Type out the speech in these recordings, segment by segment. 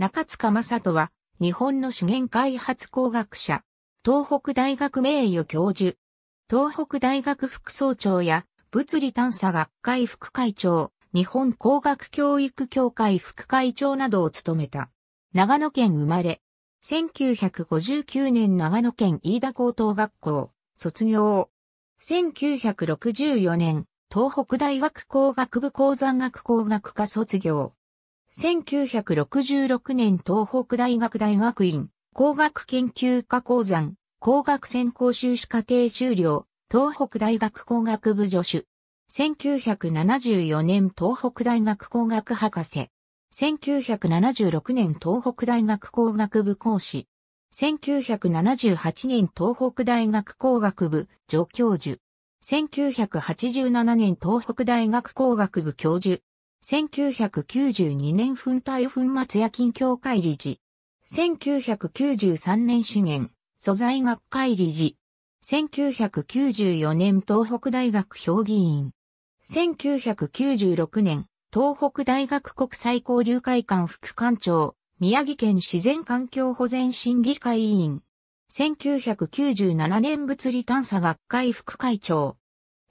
中塚正人は、日本の資源開発工学者、東北大学名誉教授、東北大学副総長や、物理探査学会副会長、日本工学教育協会副会長などを務めた。長野県生まれ。1959年長野県飯田高等学校、卒業。1964年、東北大学工学部鉱山学工学科卒業。1966年東北大学大学院、工学研究科講山、工学専攻修士課程修了、東北大学工学部助手。1974年東北大学工学博士。1976年東北大学工学部講師。1978年東北大学工学部助教授。1987年東北大学工学部教授。1992年粉体粉末夜勤協会理事。1993年資源、素材学会理事。1994年東北大学評議員。1996年、東北大学国際交流会館副館長、宮城県自然環境保全審議会委員。1997年物理探査学会副会長。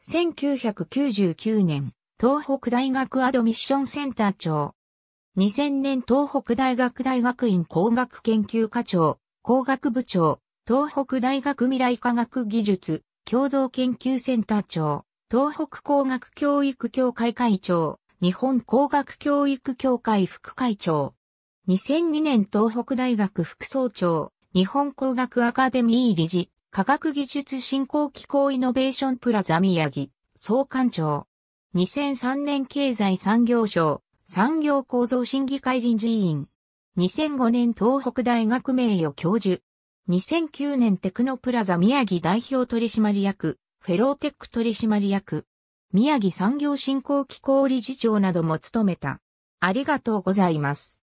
1999年、東北大学アドミッションセンター長。2000年東北大学大学院工学研究課長、工学部長、東北大学未来科学技術、共同研究センター長、東北工学教育協会会長、日本工学教育協会副会長。2002年東北大学副総長、日本工学アカデミー理事、科学技術振興機構イノベーションプラザ宮城、総館長。2003年経済産業省、産業構造審議会臨時委員。2005年東北大学名誉教授。2009年テクノプラザ宮城代表取締役、フェローテック取締役。宮城産業振興機構理事長なども務めた。ありがとうございます。